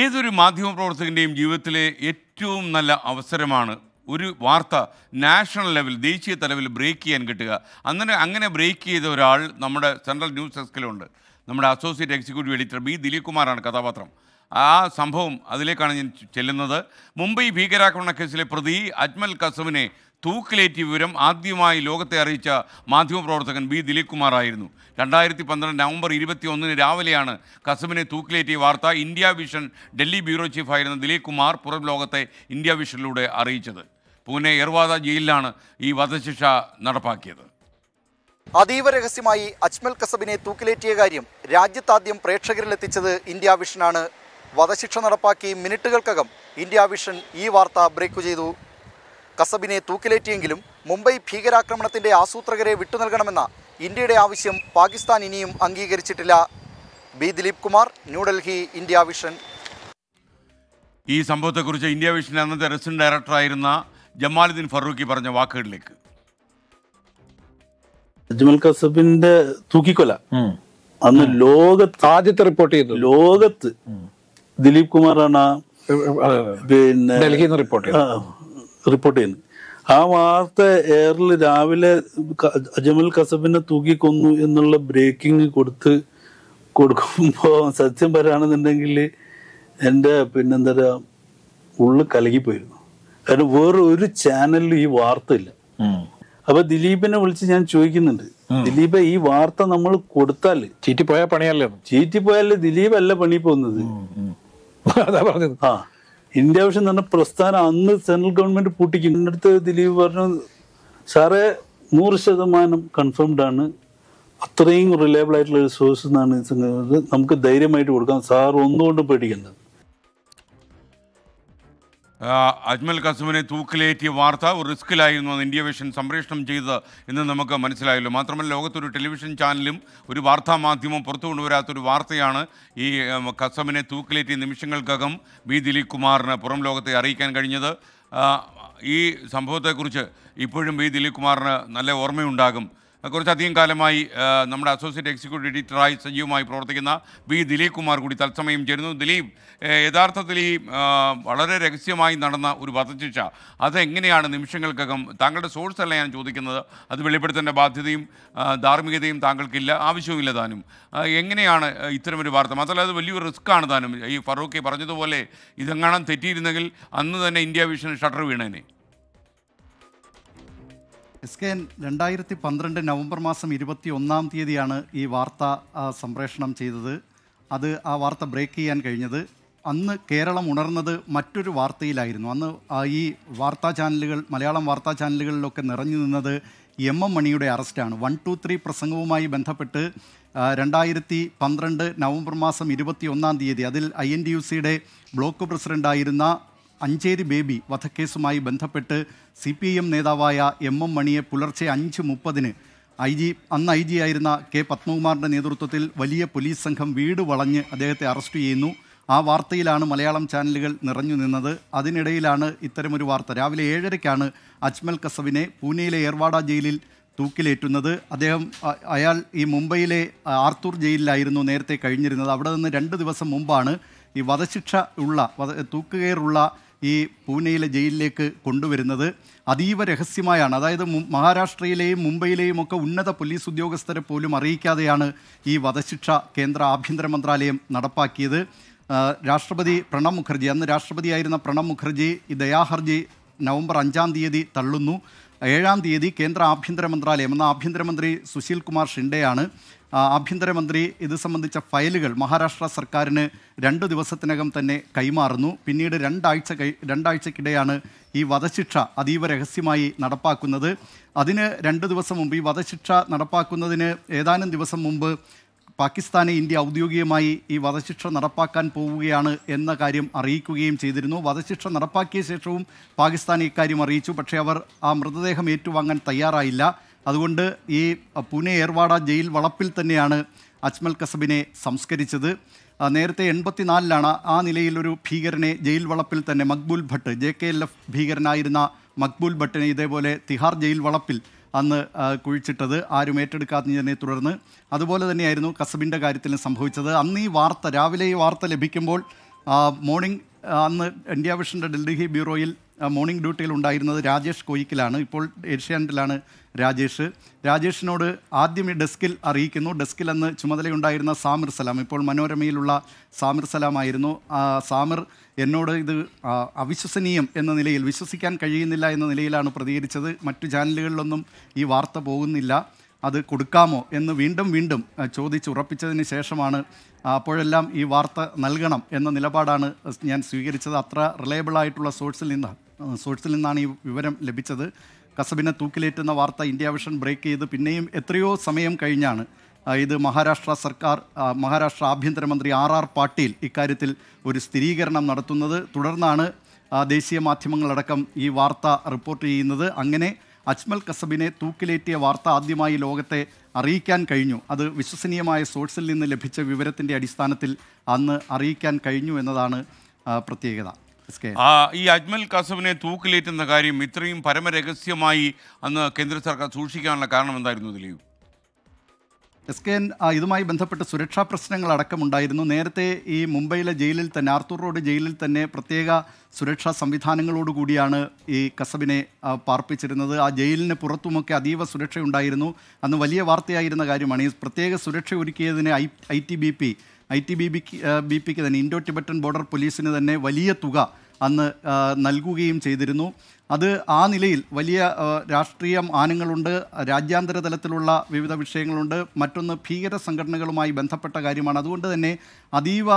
ഏതൊരു മാധ്യമ പ്രവർത്തകൻ്റെയും ജീവിതത്തിലെ ഏറ്റവും നല്ല അവസരമാണ് ഒരു വാർത്ത നാഷണൽ ലെവൽ ദേശീയ തലവിൽ ബ്രേക്ക് ചെയ്യാൻ കിട്ടുക അങ്ങനെ അങ്ങനെ ബ്രേക്ക് ചെയ്ത ഒരാൾ നമ്മുടെ സെൻട്രൽ ന്യൂസ് ഡെസ്കിലുണ്ട് നമ്മുടെ associate executive editor B Dileep കുമാറാണ് കഥാപാത്രം ആ സംഭവം അതിലേക്കാണ് ഞാൻ ചെല്ലുന്നത് മുംബൈ ഭീകരാക്രമണ കേസിലെ പ്രതി അജ്മൽ കസുവിനെ തൂക്കിലേറ്റിയ വിവരം ആദ്യമായി ലോകത്തെ അറിയിച്ച മാധ്യമപ്രവർത്തകൻ ബി ദിലീപ് ആയിരുന്നു രണ്ടായിരത്തി പന്ത്രണ്ട് നവംബർ ഇരുപത്തി ഒന്നിന് രാവിലെയാണ് കസബിനെ തൂക്കിലേറ്റിയ വാർത്ത ഇന്ത്യ വിഷൻ ഡൽഹി ബ്യൂറോ ചീഫായിരുന്ന ദിലീപ് കുമാർ പുറം ലോകത്തെ ഇന്ത്യ വിഷനിലൂടെ അറിയിച്ചത് പൂനെ എർവാദ ജയിലിലാണ് ഈ വധശിക്ഷ നടപ്പാക്കിയത് അതീവ രഹസ്യമായി അജ്മൽ കസബിനെ തൂക്കിലേറ്റിയ കാര്യം രാജ്യത്താദ്യം എത്തിച്ചത് ഇന്ത്യ വിഷനാണ് വധശിക്ഷ നടപ്പാക്കി മിനിറ്റുകൾക്കകം ഇന്ത്യ വിഷൻ ഈ വാർത്ത ബ്രേക്ക് ചെയ്തു കസബിനെ തൂക്കിലേറ്റിയെങ്കിലും മുംബൈ ഭീകരാക്രമണത്തിന്റെ ആസൂത്രകരെ വിട്ടുനൽകണമെന്ന ഇന്ത്യയുടെ ആവശ്യം പാകിസ്ഥാൻ ഇനിയും അംഗീകരിച്ചിട്ടില്ല B Dileep Kumar New Delhi India vision ഈ സംഭവത്തെക്കുറിച്ച് ഇന്ത്യ വിഷൻ്റെ അന്നത്തെ റെസിഡന്റ് ഡയറക്ടറായിരുന്ന ജമാലുദ്ദീൻ ഫറൂഖി പറഞ്ഞ വാക്കുകളിലേക്ക് അജ്മൽ കസബിന്റെ തൂക്കിക്കൊല അന്ന് ലോകത്ത് ആദ്യത്തെ റിപ്പോർട്ട് ചെയ്തു ലോകത്ത് ദിലീപ് കുമാറാണ് പിന്നെ ഡൽഹിന്ന് റിപ്പോർട്ട് ചെയ്തു റിപ്പോർട്ട് ചെയ്യുന്നത് ആ വാർത്ത എയറിൽ രാവിലെ അജമൽ കസബിനെ തൂക്കിക്കൊന്നു എന്നുള്ള ബ്രേക്കിംഗ് കൊടുത്ത് കൊടുക്കുമ്പോൾ സത്യം പറയുകയാണെന്നുണ്ടെങ്കിൽ എൻ്റെ പിന്നെന്താ പറയുക ഉള്ളു കലകിപ്പോയിരുന്നു കാരണം വേറെ ഒരു ചാനലിലും ഈ വാർത്ത ഇല്ല അപ്പൊ ദിലീപിനെ വിളിച്ച് ഞാൻ ചോദിക്കുന്നുണ്ട് ദിലീപ് ഈ വാർത്ത നമ്മൾ കൊടുത്താൽ ചീറ്റിപ്പോയാൽ പണിയല്ലേ ചീറ്റിപ്പോയാലേ ദിലീപ് അല്ല പണി പോകുന്നത് അതാ ആ ഇന്ത്യ എന്ന് പറഞ്ഞ പ്രസ്ഥാനം അന്ന് സെൻട്രൽ ഗവൺമെന്റ് പൂട്ടിക്കുന്നടുത്ത് ദിലീപ് പറഞ്ഞു സാറേ നൂറ് ശതമാനം കൺഫേംഡ് ആണ് അത്രയും റിലയബിൾ ആയിട്ടുള്ള ഒരു സോഴ്സ് എന്നാണ് നമുക്ക് ധൈര്യമായിട്ട് കൊടുക്കാം സാർ ഒന്നുകൊണ്ടും പേടിക്കേണ്ടത് അജ്മൽ കസുമിനെ തൂക്കിലേറ്റിയ വാർത്ത ഒരു റിസ്ക്കിലായിരുന്നു അത് ഇന്ത്യ വിഷൻ സംപ്രേഷണം ചെയ്ത് എന്ന് നമുക്ക് മനസ്സിലായല്ലോ മാത്രമല്ല ലോകത്തൊരു ടെലിവിഷൻ ചാനലും ഒരു വാർത്താ മാധ്യമവും പുറത്തു കൊണ്ടുവരാത്തൊരു വാർത്തയാണ് ഈ കസമിനെ തൂക്കിലേറ്റിയ നിമിഷങ്ങൾക്കകം ബി ദിലീപ് കുമാറിന് പുറം ലോകത്തെ അറിയിക്കാൻ കഴിഞ്ഞത് ഈ സംഭവത്തെക്കുറിച്ച് ഇപ്പോഴും ബി ദിലീപ് കുമാറിന് നല്ല ഓർമ്മയുണ്ടാകും കുറച്ചധികം കാലമായി നമ്മുടെ അസോസിയേറ്റ് എക്സിക്യൂട്ടീവ് എഡിറ്ററായി സജീവമായി പ്രവർത്തിക്കുന്ന വി ദിലീപ് കുമാർ കൂടി തത്സമയം ചേരുന്നു ദിലീപ് യഥാർത്ഥത്തിൽ ഈ വളരെ രഹസ്യമായി നടന്ന ഒരു വധശിക്ഷ അതെങ്ങനെയാണ് നിമിഷങ്ങൾക്കകം താങ്കളുടെ സോഴ്സ് അല്ല ഞാൻ ചോദിക്കുന്നത് അത് വെളിപ്പെടുത്തേണ്ട ബാധ്യതയും ധാർമ്മികതയും താങ്കൾക്കില്ല ആവശ്യമില്ല താനും എങ്ങനെയാണ് ഇത്തരമൊരു വാർത്ത മാത്രമല്ല അത് വലിയൊരു റിസ്ക്കാണ് താനും ഈ ഫറൂഖി പറഞ്ഞതുപോലെ ഇതെങ്ങാനും തെറ്റിയിരുന്നെങ്കിൽ അന്ന് തന്നെ ഇന്ത്യ വിഷന് ഷട്ടർ വീണേനെ എസ് കെ എൻ രണ്ടായിരത്തി പന്ത്രണ്ട് നവംബർ മാസം ഇരുപത്തി ഒന്നാം തീയതിയാണ് ഈ വാർത്ത സംപ്രേഷണം ചെയ്തത് അത് ആ വാർത്ത ബ്രേക്ക് ചെയ്യാൻ കഴിഞ്ഞത് അന്ന് കേരളം ഉണർന്നത് മറ്റൊരു വാർത്തയിലായിരുന്നു അന്ന് ഈ വാർത്താ ചാനലുകൾ മലയാളം വാർത്താ ചാനലുകളിലൊക്കെ നിറഞ്ഞു നിന്നത് എം എം മണിയുടെ അറസ്റ്റാണ് വൺ ടു ത്രീ പ്രസംഗവുമായി ബന്ധപ്പെട്ട് രണ്ടായിരത്തി പന്ത്രണ്ട് നവംബർ മാസം ഇരുപത്തി ഒന്നാം തീയതി അതിൽ ഐ എൻ ഡി യു സിയുടെ ബ്ലോക്ക് പ്രസിഡൻ്റായിരുന്ന അഞ്ചേരി ബേബി വധക്കേസുമായി ബന്ധപ്പെട്ട് സി പി എം നേതാവായ എം എം മണിയെ പുലർച്ചെ അഞ്ച് മുപ്പതിന് ഐ ജി അന്ന് ഐ ജി ആയിരുന്ന കെ പത്മകുമാറിൻ്റെ നേതൃത്വത്തിൽ വലിയ പോലീസ് സംഘം വീട് വളഞ്ഞ് അദ്ദേഹത്തെ അറസ്റ്റ് ചെയ്യുന്നു ആ വാർത്തയിലാണ് മലയാളം ചാനലുകൾ നിറഞ്ഞു നിന്നത് അതിനിടയിലാണ് ഇത്തരമൊരു വാർത്ത രാവിലെ ഏഴരയ്ക്കാണ് അജ്മൽ കസബിനെ പൂനെയിലെ ഏർവാഡ ജയിലിൽ തൂക്കിലേറ്റുന്നത് അദ്ദേഹം അയാൾ ഈ മുംബൈയിലെ ആർത്തൂർ ജയിലിലായിരുന്നു നേരത്തെ കഴിഞ്ഞിരുന്നത് അവിടെ നിന്ന് രണ്ട് ദിവസം മുമ്പാണ് ഈ വധശിക്ഷ ഉള്ള തൂക്കുകയറുള്ള ഈ പൂനെയിലെ ജയിലിലേക്ക് കൊണ്ടുവരുന്നത് അതീവ രഹസ്യമായാണ് അതായത് മഹാരാഷ്ട്രയിലെയും മുംബൈയിലെയും ഒക്കെ ഉന്നത പോലീസ് ഉദ്യോഗസ്ഥരെ പോലും അറിയിക്കാതെയാണ് ഈ വധശിക്ഷ കേന്ദ്ര ആഭ്യന്തര മന്ത്രാലയം നടപ്പാക്കിയത് രാഷ്ട്രപതി പ്രണബ് മുഖർജി അന്ന് രാഷ്ട്രപതിയായിരുന്ന പ്രണബ് മുഖർജി ഈ ദയാഹർജി നവംബർ അഞ്ചാം തീയതി തള്ളുന്നു ഏഴാം തീയതി കേന്ദ്ര ആഭ്യന്തര മന്ത്രാലയം എന്ന ആഭ്യന്തരമന്ത്രി സുശീൽ കുമാർ ഷിൻഡെയാണ് ആഭ്യന്തരമന്ത്രി ഇത് സംബന്ധിച്ച ഫയലുകൾ മഹാരാഷ്ട്ര സർക്കാരിന് രണ്ട് ദിവസത്തിനകം തന്നെ കൈമാറുന്നു പിന്നീട് രണ്ടാഴ്ച കൈ രണ്ടാഴ്ചക്കിടെയാണ് ഈ വധശിക്ഷ അതീവ രഹസ്യമായി നടപ്പാക്കുന്നത് അതിന് രണ്ട് ദിവസം മുമ്പ് ഈ വധശിക്ഷ നടപ്പാക്കുന്നതിന് ഏതാനും ദിവസം മുമ്പ് പാകിസ്ഥാനെ ഇന്ത്യ ഔദ്യോഗികമായി ഈ വധശിക്ഷ നടപ്പാക്കാൻ പോവുകയാണ് എന്ന കാര്യം അറിയിക്കുകയും ചെയ്തിരുന്നു വധശിക്ഷ നടപ്പാക്കിയ ശേഷവും പാകിസ്ഥാൻ ഇക്കാര്യം അറിയിച്ചു പക്ഷേ അവർ ആ മൃതദേഹം ഏറ്റുവാങ്ങാൻ തയ്യാറായില്ല അതുകൊണ്ട് ഈ പൂനെ ഏർവാട ജയിൽ വളപ്പിൽ തന്നെയാണ് അജ്മൽ കസബിനെ സംസ്കരിച്ചത് നേരത്തെ എൺപത്തിനാലിലാണ് ആ നിലയിലൊരു ഭീകരനെ ജയിൽ വളപ്പിൽ തന്നെ Maqbool Bhat J K L F ഭീകരനായിരുന്ന മക്ബൂൽ ഭട്ടിനെ ഇതേപോലെ തിഹാർ ജയിൽ വളപ്പിൽ അന്ന് കുഴിച്ചിട്ടത് ആരും ഏറ്റെടുക്കാത്തതിനെ തുടർന്ന് അതുപോലെ തന്നെയായിരുന്നു കസബിൻ്റെ കാര്യത്തിലും സംഭവിച്ചത് അന്ന് ഈ വാർത്ത രാവിലെ ഈ വാർത്ത ലഭിക്കുമ്പോൾ മോർണിംഗ് അന്ന് ഇന്ത്യ വിഷൻ്റെ ഡൽഹി ബ്യൂറോയിൽ മോർണിംഗ് ഡ്യൂട്ടിയിൽ ഉണ്ടായിരുന്നത് രാജേഷ് കോയിക്കിലാണ് ഇപ്പോൾ ഏഷ്യാനെറ്റിലാണ് രാജേഷ് രാജേഷിനോട് ആദ്യം ഈ ഡെസ്കിൽ അറിയിക്കുന്നു ഡെസ്കിൽ അന്ന് ചുമതലയുണ്ടായിരുന്ന സാമിർ സലാം ഇപ്പോൾ മനോരമയിലുള്ള സാമിർ സലാമായിരുന്നു സാമിർ എന്നോട് ഇത് അവിശ്വസനീയം എന്ന നിലയിൽ വിശ്വസിക്കാൻ കഴിയുന്നില്ല എന്ന നിലയിലാണ് പ്രതികരിച്ചത് മറ്റു ചാനലുകളിലൊന്നും ഈ വാർത്ത പോകുന്നില്ല അത് കൊടുക്കാമോ എന്ന് വീണ്ടും വീണ്ടും ഉറപ്പിച്ചതിന് ശേഷമാണ് അപ്പോഴെല്ലാം ഈ വാർത്ത നൽകണം എന്ന നിലപാടാണ് ഞാൻ സ്വീകരിച്ചത് അത്ര റിലയബിളായിട്ടുള്ള സോഴ്സിൽ നിന്നാണ് സോഴ്സിൽ നിന്നാണ് ഈ വിവരം ലഭിച്ചത് കസബിനെ തൂക്കിലേറ്റുന്ന വാർത്ത ഇന്ത്യ വിഷൻ ബ്രേക്ക് ചെയ്ത് പിന്നെയും എത്രയോ സമയം കഴിഞ്ഞാണ് ഇത് മഹാരാഷ്ട്ര സർക്കാർ മഹാരാഷ്ട്ര ആഭ്യന്തരമന്ത്രി ആർ ആർ പാട്ടീൽ ഇക്കാര്യത്തിൽ ഒരു സ്ഥിരീകരണം നടത്തുന്നത് തുടർന്നാണ് ദേശീയ മാധ്യമങ്ങളടക്കം ഈ വാർത്ത റിപ്പോർട്ട് ചെയ്യുന്നത് അങ്ങനെ അജ്മൽ കസബിനെ തൂക്കിലേറ്റിയ വാർത്ത ആദ്യമായി ലോകത്തെ അറിയിക്കാൻ കഴിഞ്ഞു അത് വിശ്വസനീയമായ സോഴ്സിൽ നിന്ന് ലഭിച്ച വിവരത്തിൻ്റെ അടിസ്ഥാനത്തിൽ അന്ന് അറിയിക്കാൻ കഴിഞ്ഞു എന്നതാണ് പ്രത്യേകത ആ ഈ അജ്മൽ കസബിനെ തൂക്കിലേറ്റുന്ന കാര്യം ഇത്രയും പരമരഹസ്യമായി അന്ന് കേന്ദ്ര സർക്കാർ സൂക്ഷിക്കാനുള്ള കാരണം എന്തായിരുന്നു ദിലീപ് എസ് കെ എൻ ഇതുമായി ബന്ധപ്പെട്ട് സുരക്ഷാ പ്രശ്നങ്ങൾ അടക്കമുണ്ടായിരുന്നു നേരത്തെ ഈ മുംബൈയിലെ ജയിലിൽ തന്നെ ആർത്തൂർ റോഡ് ജയിലിൽ തന്നെ പ്രത്യേക സുരക്ഷാ സംവിധാനങ്ങളോടുകൂടിയാണ് ഈ കസബിനെ പാർപ്പിച്ചിരുന്നത് ആ ജയിലിന് പുറത്തുമൊക്കെ അതീവ സുരക്ഷയുണ്ടായിരുന്നു അന്ന് വലിയ വാർത്തയായിരുന്ന കാര്യമാണ് ഈ പ്രത്യേക സുരക്ഷ ഒരുക്കിയതിനെ I I T B P I T B ബിക്ക് ബി പിക്ക് തന്നെ ഇൻഡോ ടിബറ്റൻ ബോർഡർ പോലീസിന് തന്നെ വലിയ തുക അന്ന് നൽകുകയും ചെയ്തിരുന്നു അത് ആ നിലയിൽ വലിയ രാഷ്ട്രീയ ആനങ്ങളുണ്ട് രാജ്യാന്തര തലത്തിലുള്ള വിവിധ വിഷയങ്ങളുണ്ട് മറ്റൊന്ന് ഭീകര സംഘടനകളുമായി ബന്ധപ്പെട്ട കാര്യമാണ് അതുകൊണ്ട് തന്നെ അതീവ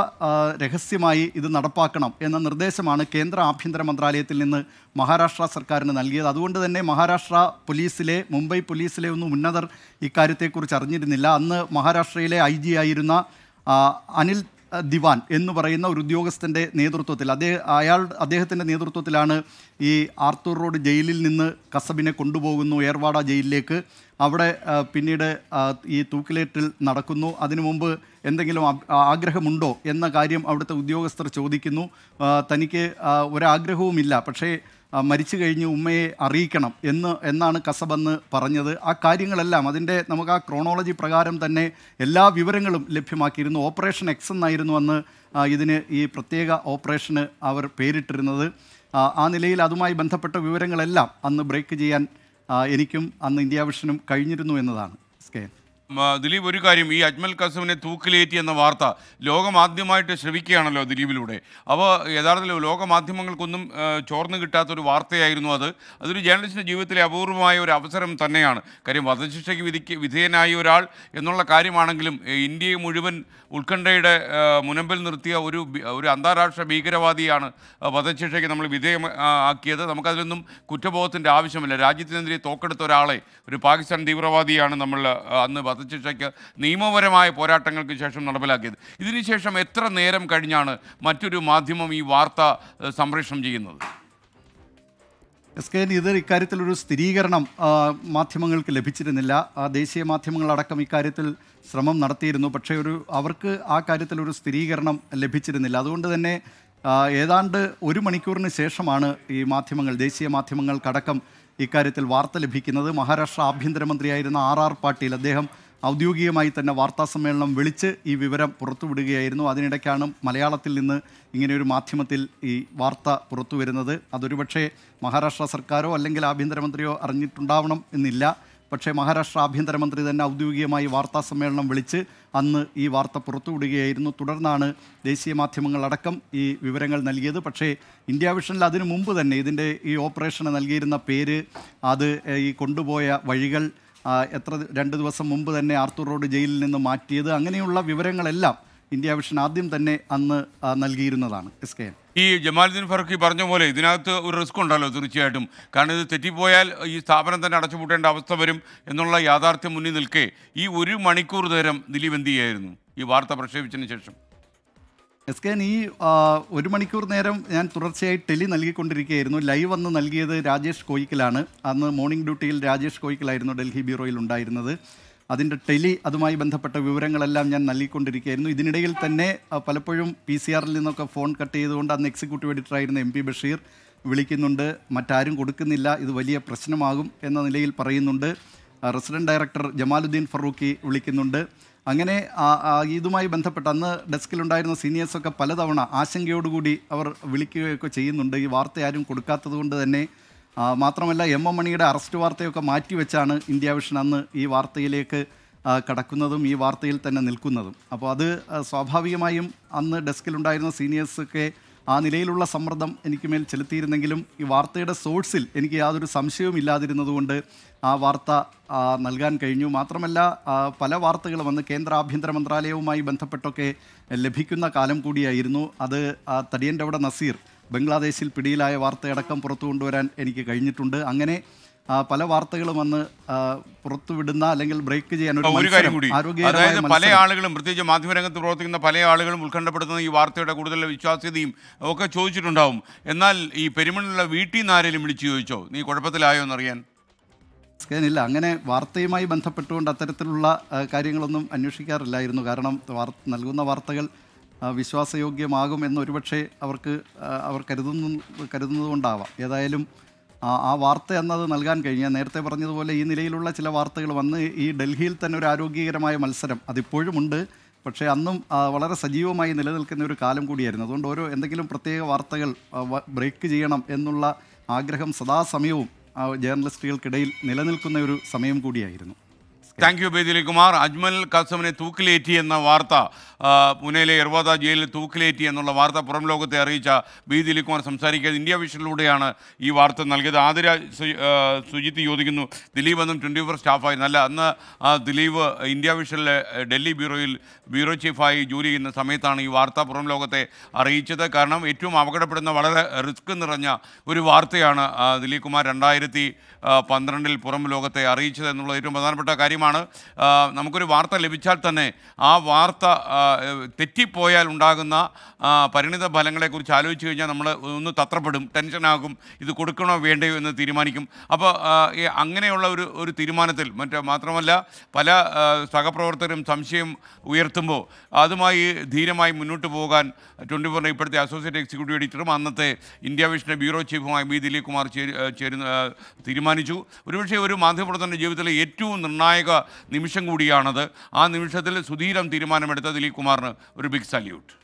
രഹസ്യമായി ഇത് നടപ്പാക്കണം എന്ന നിർദ്ദേശമാണ് കേന്ദ്ര ആഭ്യന്തര മന്ത്രാലയത്തിൽ നിന്ന് മഹാരാഷ്ട്ര സർക്കാരിന് നൽകിയത് അതുകൊണ്ട് തന്നെ മഹാരാഷ്ട്ര പോലീസിലെ മുംബൈ പോലീസിലെ ഒന്നും ഉന്നതർ ഇക്കാര്യത്തെക്കുറിച്ച് അറിഞ്ഞിരുന്നില്ല അന്ന് മഹാരാഷ്ട്രയിലെ ഐ ആയിരുന്ന അനിൽ ദിവാൻ എന്ന് പറയുന്ന ഒരു ഉദ്യോഗസ്ഥൻ്റെ നേതൃത്വത്തിൽ അദ്ദേഹം അയാൾ അദ്ദേഹത്തിൻ്റെ നേതൃത്വത്തിലാണ് ഈ ആർത്തൂർ റോഡ് ജയിലിൽ നിന്ന് കസബിനെ കൊണ്ടുപോകുന്നു ഏർവാട ജയിലിലേക്ക് അവിടെ പിന്നീട് ഈ തൂക്കിലേറ്റിൽ നടക്കുന്നു അതിനു മുമ്പ് എന്തെങ്കിലും ആഗ്രഹമുണ്ടോ എന്ന കാര്യം അവിടുത്തെ ഉദ്യോഗസ്ഥർ ചോദിക്കുന്നു തനിക്ക് ഒരാഗ്രഹവുമില്ല പക്ഷേ മരിച്ചു കഴിഞ്ഞ് ഉമ്മയെ അറിയിക്കണം എന്ന് എന്നാണ് കസബെന്ന് പറഞ്ഞത് ആ കാര്യങ്ങളെല്ലാം അതിൻ്റെ നമുക്ക് ആ ക്രോണോളജി പ്രകാരം തന്നെ എല്ലാ വിവരങ്ങളും ലഭ്യമാക്കിയിരുന്നു ഓപ്പറേഷൻ എക്സ് എന്നായിരുന്നു അന്ന് ഇതിന് ഈ പ്രത്യേക ഓപ്പറേഷന് അവർ പേരിട്ടിരുന്നത് ആ നിലയിൽ അതുമായി ബന്ധപ്പെട്ട വിവരങ്ങളെല്ലാം അന്ന് ബ്രേക്ക് ചെയ്യാൻ എനിക്കും അന്ന് ഇന്ത്യ വിഷനും കഴിഞ്ഞിരുന്നു എന്നതാണ് സ്കേൻ ദിലീപ് ഒരു കാര്യം ഈ അജ്മൽ കസമിനെ തൂക്കിലേറ്റി എന്ന വാർത്ത ലോകമാധ്യമമായിട്ട് ആദ്യമായിട്ട് ശ്രവിക്കുകയാണല്ലോ ദിലീപിലൂടെ അപ്പോൾ യഥാർത്ഥത്തിൽ ലോകമാധ്യമങ്ങൾക്കൊന്നും ചോർന്നു കിട്ടാത്തൊരു വാർത്തയായിരുന്നു അത് അതൊരു ജേർണലിസ്റ്റിൻ്റെ ജീവിതത്തിലെ അപൂർവമായ ഒരു അവസരം തന്നെയാണ് കാര്യം വധശിക്ഷയ്ക്ക് വിധിക്ക് വിധേയനായ ഒരാൾ എന്നുള്ള കാര്യമാണെങ്കിലും ഇന്ത്യയെ മുഴുവൻ ഉത്കണ്ഠയുടെ മുനമ്പിൽ നിർത്തിയ ഒരു ഒരു അന്താരാഷ്ട്ര ഭീകരവാദിയാണ് വധശിക്ഷയ്ക്ക് നമ്മൾ വിധേയ ആക്കിയത് നമുക്കതിലൊന്നും കുറ്റബോധത്തിൻ്റെ ആവശ്യമില്ല രാജ്യത്തിനെതിരെ തോക്കെടുത്ത ഒരാളെ ഒരു പാകിസ്ഥാൻ തീവ്രവാദിയാണ് നമ്മൾ അന്ന് വധശിക്ഷയ്ക്ക് നിയമപരമായ പോരാട്ടങ്ങൾക്ക് ശേഷം നടപ്പിലാക്കിയത് ഇതിനുശേഷം എത്ര നേരം കഴിഞ്ഞാണ് മറ്റൊരു മാധ്യമം ഈ വാർത്ത സംപ്രേഷണം ചെയ്യുന്നത് എസ് കെ ഇത് ഇക്കാര്യത്തിലൊരു സ്ഥിരീകരണം മാധ്യമങ്ങൾക്ക് ലഭിച്ചിരുന്നില്ല ദേശീയ മാധ്യമങ്ങളടക്കം ഇക്കാര്യത്തിൽ ശ്രമം നടത്തിയിരുന്നു പക്ഷേ ഒരു അവർക്ക് ആ കാര്യത്തിലൊരു സ്ഥിരീകരണം ലഭിച്ചിരുന്നില്ല അതുകൊണ്ട് തന്നെ ഏതാണ്ട് ഒരു മണിക്കൂറിന് ശേഷമാണ് ഈ മാധ്യമങ്ങൾ ദേശീയ മാധ്യമങ്ങൾക്കടക്കം ഇക്കാര്യത്തിൽ വാർത്ത ലഭിക്കുന്നത് മഹാരാഷ്ട്ര ആഭ്യന്തരമന്ത്രിയായിരുന്ന ആർ ആർ പാട്ടീൽ അദ്ദേഹം ഔദ്യോഗികമായി തന്നെ വാർത്താ സമ്മേളനം വിളിച്ച് ഈ വിവരം പുറത്തുവിടുകയായിരുന്നു അതിനിടയ്ക്കാണ് മലയാളത്തിൽ നിന്ന് ഇങ്ങനെയൊരു മാധ്യമത്തിൽ ഈ വാർത്ത പുറത്തു വരുന്നത് അതൊരുപക്ഷെ മഹാരാഷ്ട്ര സർക്കാരോ അല്ലെങ്കിൽ ആഭ്യന്തരമന്ത്രിയോ അറിഞ്ഞിട്ടുണ്ടാവണം എന്നില്ല പക്ഷേ മഹാരാഷ്ട്ര ആഭ്യന്തരമന്ത്രി തന്നെ ഔദ്യോഗികമായി വാർത്താ സമ്മേളനം വിളിച്ച് അന്ന് ഈ വാർത്ത പുറത്തുവിടുകയായിരുന്നു തുടർന്നാണ് ദേശീയ മാധ്യമങ്ങളടക്കം ഈ വിവരങ്ങൾ നൽകിയത് പക്ഷേ ഇന്ത്യ വിഷനിൽ അതിനു മുമ്പ് തന്നെ ഇതിൻ്റെ ഈ ഓപ്പറേഷന് നൽകിയിരുന്ന പേര് അത് ഈ കൊണ്ടുപോയ വഴികൾ എത്ര രണ്ട് ദിവസം മുമ്പ് തന്നെ ആർത്തൂർ റോഡ് ജയിലിൽ നിന്ന് മാറ്റിയത് അങ്ങനെയുള്ള വിവരങ്ങളെല്ലാം ഇന്ത്യ വിഷൻ ആദ്യം തന്നെ അന്ന് നൽകിയിരുന്നതാണ് എസ് കെ ഈ ജമാലുദ്ദീൻ ഫറൂഖി പറഞ്ഞ പോലെ ഇതിനകത്ത് ഒരു റിസ്ക് ഉണ്ടല്ലോ തീർച്ചയായിട്ടും കാരണം ഇത് തെറ്റിപ്പോയാൽ ഈ സ്ഥാപനം തന്നെ അടച്ചുപൂട്ടേണ്ട അവസ്ഥ വരും എന്നുള്ള യാഥാർത്ഥ്യം മുന്നിൽ നിൽക്കെ ഈ ഒരു മണിക്കൂർ നേരം ദിലീപ് എന്ത് ചെയ്യായിരുന്നു ഈ വാർത്ത പ്രക്ഷേപിച്ചതിന് ശേഷം എസ് കെ നീ ഒരു മണിക്കൂർ നേരം ഞാൻ തുടർച്ചയായി ടെലി നൽകിക്കൊണ്ടിരിക്കുകയായിരുന്നു ലൈവ് അന്ന് നൽകിയത് രാജേഷ് കോയിക്കലാണ് അന്ന് മോർണിംഗ് ഡ്യൂട്ടിയിൽ രാജേഷ് കോയിക്കലായിരുന്നു ഡൽഹി ബ്യൂറോയിൽ ഉണ്ടായിരുന്നത് അതിൻ്റെ ടെലി അതുമായി ബന്ധപ്പെട്ട വിവരങ്ങളെല്ലാം ഞാൻ നൽകിക്കൊണ്ടിരിക്കുകയായിരുന്നു ഇതിനിടയിൽ തന്നെ പലപ്പോഴും പി സി ആറിൽ നിന്നൊക്കെ ഫോൺ കട്ട് ചെയ്തുകൊണ്ട് അന്ന് എക്സിക്യൂട്ടീവ് എഡിറ്ററായിരുന്ന എം പി ബഷീർ വിളിക്കുന്നുണ്ട് മറ്റാരും കൊടുക്കുന്നില്ല ഇത് വലിയ പ്രശ്നമാകും എന്ന നിലയിൽ പറയുന്നുണ്ട് റെസിഡൻറ്റ് ഡയറക്ടർ ജമാലുദ്ദീൻ ഫറൂഖി വിളിക്കുന്നുണ്ട് അങ്ങനെ ഇതുമായി ബന്ധപ്പെട്ട് അന്ന് ഡെസ്കിലുണ്ടായിരുന്ന സീനിയേഴ്സൊക്കെ പലതവണ ആശങ്കയോടുകൂടി അവർ വിളിക്കുകയൊക്കെ ചെയ്യുന്നുണ്ട് ഈ വാർത്ത ആരും കൊടുക്കാത്തത് കൊണ്ട് തന്നെ മാത്രമല്ല എം എം മണിയുടെ അറസ്റ്റ് വാർത്തയൊക്കെ മാറ്റിവെച്ചാണ് ഇന്ത്യ വിഷൻ അന്ന് ഈ വാർത്തയിലേക്ക് കടക്കുന്നതും ഈ വാർത്തയിൽ തന്നെ നിൽക്കുന്നതും അപ്പോൾ അത് സ്വാഭാവികമായും അന്ന് ഡെസ്കിലുണ്ടായിരുന്ന സീനിയേഴ്സൊക്കെ ആ നിലയിലുള്ള സമ്മർദ്ദം എനിക്ക് മേൽ ചെലുത്തിയിരുന്നെങ്കിലും ഈ വാർത്തയുടെ സോഴ്സിൽ എനിക്ക് യാതൊരു സംശയവും ഇല്ലാതിരുന്നതുകൊണ്ട് ആ വാർത്ത നൽകാൻ കഴിഞ്ഞു മാത്രമല്ല പല വാർത്തകളും അന്ന് കേന്ദ്ര ആഭ്യന്തര മന്ത്രാലയവുമായി ബന്ധപ്പെട്ടൊക്കെ ലഭിക്കുന്ന കാലം കൂടിയായിരുന്നു അത് തടിയൻ്റെ അവിടെ നസീർ ബംഗ്ലാദേശിൽ പിടിയിലായ വാർത്തയടക്കം പുറത്തു കൊണ്ടുവരാൻ എനിക്ക് കഴിഞ്ഞിട്ടുണ്ട് അങ്ങനെ പല വാർത്തകളും വന്ന് പുറത്തുവിടുന്ന അല്ലെങ്കിൽ ബ്രേക്ക് ചെയ്യാൻ ഒരു കാര്യം കൂടി അതായത് പല ആളുകളും പ്രത്യേകിച്ച് മാധ്യമരംഗത്ത് പ്രവർത്തിക്കുന്ന പല ആളുകളും ഉത്കണ്ഠപ്പെടുത്തുന്ന ഈ വാർത്തയുടെ കൂടുതൽ വിശ്വാസ്യതയും ഒക്കെ ചോദിച്ചിട്ടുണ്ടാവും എന്നാൽ ഈ പെരുമണിലുള്ള വീട്ടിൽ നിന്ന് ആരെങ്കിലും വിളിച്ചു ചോദിച്ചോ നീ കുഴപ്പത്തിലായോ എന്നറിയാൻ ില്ല അങ്ങനെ വാർത്തയുമായി ബന്ധപ്പെട്ടുകൊണ്ട് അത്തരത്തിലുള്ള കാര്യങ്ങളൊന്നും അന്വേഷിക്കാറില്ലായിരുന്നു കാരണം നൽകുന്ന വാർത്തകൾ വിശ്വാസയോഗ്യമാകും എന്ന് ഒരുപക്ഷെ അവർക്ക് അവർ കരുതുന്നു കരുതുന്നതുകൊണ്ടാവാം ഏതായാലും ആ വാർത്ത എന്നത് നൽകാൻ കഴിഞ്ഞ നേരത്തെ പറഞ്ഞതുപോലെ ഈ നിലയിലുള്ള ചില വാർത്തകൾ വന്ന് ഈ ഡൽഹിയിൽ തന്നെ ഒരു ആരോഗ്യകരമായ മത്സരം അതിപ്പോഴും ഉണ്ട് പക്ഷേ അന്നും വളരെ സജീവമായി നിലനിൽക്കുന്ന ഒരു കാലം കൂടിയായിരുന്നു അതുകൊണ്ട് ഓരോ എന്തെങ്കിലും പ്രത്യേക വാർത്തകൾ ബ്രേക്ക് ചെയ്യണം എന്നുള്ള ആഗ്രഹം സദാസമയവും ജേർണലിസ്റ്റുകൾക്കിടയിൽ നിലനിൽക്കുന്ന ഒരു സമയം കൂടിയായിരുന്നു താങ്ക് യു ബേദിലി കുമാർ അജ്മൽ കസമിനെ തൂക്കിലേറ്റി എന്ന വാർത്ത പൂനെയിലെ എർവാദ ജയിലിൽ തൂക്കിലേറ്റി എന്നുള്ള വാർത്ത പുറം ലോകത്തെ അറിയിച്ച ബി ദിലീകുമാർ സംസാരിക്കുന്നത് ഇന്ത്യ വിഷനിലൂടെയാണ് ഈ വാർത്ത നൽകിയത് ആതിര സുജിത്ത് യോജിക്കുന്നു ദിലീപ് എന്നും ട്വൻറ്റി ഫോർ സ്റ്റാഫായി നല്ല അന്ന് ദിലീപ് ഇന്ത്യ വിഷനിലെ ഡൽഹി ബ്യൂറോയിൽ ബ്യൂറോ ചീഫായി ജോലി ചെയ്യുന്ന സമയത്താണ് ഈ വാർത്ത പുറം ലോകത്തെ അറിയിച്ചത് കാരണം ഏറ്റവും അപകടപ്പെടുന്ന വളരെ റിസ്ക് നിറഞ്ഞ ഒരു വാർത്തയാണ് ദിലീപ് കുമാർ രണ്ടായിരത്തി പന്ത്രണ്ടിൽ പുറം ലോകത്തെ അറിയിച്ചത് എന്നുള്ള ഏറ്റവും പ്രധാനപ്പെട്ട കാര്യമാണ് കാര്യമാണ് നമുക്കൊരു വാർത്ത ലഭിച്ചാൽ തന്നെ ആ വാർത്ത തെറ്റിപ്പോയാൽ ഉണ്ടാകുന്ന പരിണിത ഫലങ്ങളെക്കുറിച്ച് ആലോചിച്ച് കഴിഞ്ഞാൽ നമ്മൾ ഒന്ന് തത്രപ്പെടും ടെൻഷനാകും ഇത് കൊടുക്കണോ വേണ്ടയോ എന്ന് തീരുമാനിക്കും അപ്പോൾ അങ്ങനെയുള്ള ഒരു ഒരു തീരുമാനത്തിൽ മറ്റേ മാത്രമല്ല പല സഹപ്രവർത്തകരും സംശയം ഉയർത്തുമ്പോൾ അതുമായി ധീരമായി മുന്നോട്ട് പോകാൻ ട്വൻറ്റി ഫോറിൻ്റെ ഇപ്പോഴത്തെ അസോസിയേറ്റ് എക്സിക്യൂട്ടീവ് എഡിറ്ററും അന്നത്തെ ഇന്ത്യ വിഷന്റെ ബ്യൂറോ ചീഫുമായി ബി ദിലീപ് കുമാർ ചേരുന്ന തീരുമാനിച്ചു ഒരുപക്ഷെ ഒരു മാധ്യമപ്രവർത്തകൻ്റെ ജീവിതത്തിലെ ഏറ്റവും നിർണായക നിമിഷം കൂടിയാണത് ആ നിമിഷത്തിൽ സുധീരം തീരുമാനമെടുത്ത ദിലീപ് കുമാറിന് ഒരു ബിഗ് സല്യൂട്ട്